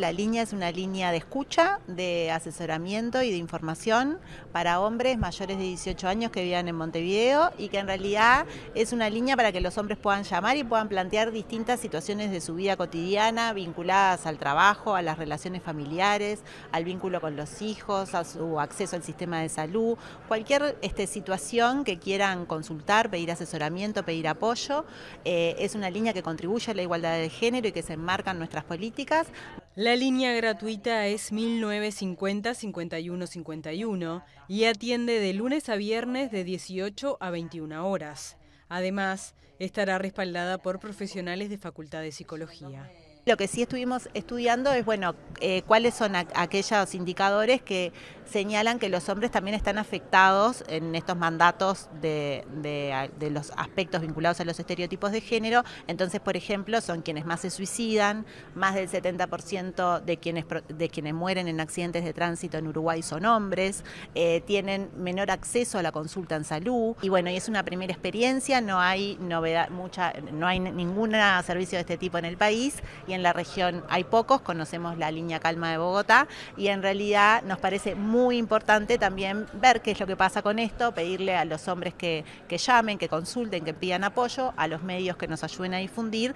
La línea es una línea de escucha, de asesoramiento y de información para hombres mayores de 18 años que vivan en Montevideo y que en realidad es una línea para que los hombres puedan llamar y puedan plantear distintas situaciones de su vida cotidiana vinculadas al trabajo, a las relaciones familiares, al vínculo con los hijos, a su acceso al sistema de salud, cualquier este, situación que quieran consultar, pedir asesoramiento, pedir apoyo. Eh, es una línea que contribuye a la igualdad de género y que se enmarca en nuestras políticas. La línea gratuita es 1950-5151 y atiende de lunes a viernes de 18 a 21 horas. Además, estará respaldada por profesionales de Facultad de Psicología. Lo que sí estuvimos estudiando es, bueno, eh, cuáles son aquellos indicadores que señalan que los hombres también están afectados en estos mandatos de, los aspectos vinculados a los estereotipos de género. Entonces, por ejemplo, son quienes más se suicidan, más del 70% de quienes, de quienes mueren en accidentes de tránsito en Uruguay son hombres, eh, tienen menor acceso a la consulta en salud. Y bueno, y es una primera experiencia, no hay novedad, mucha, no hay ningún servicio de este tipo en el país. Y en la región hay pocos, conocemos la línea Calma de Bogotá y en realidad nos parece muy importante también ver qué es lo que pasa con esto, pedirle a los hombres que, que llamen, que consulten, que pidan apoyo, a los medios que nos ayuden a difundir.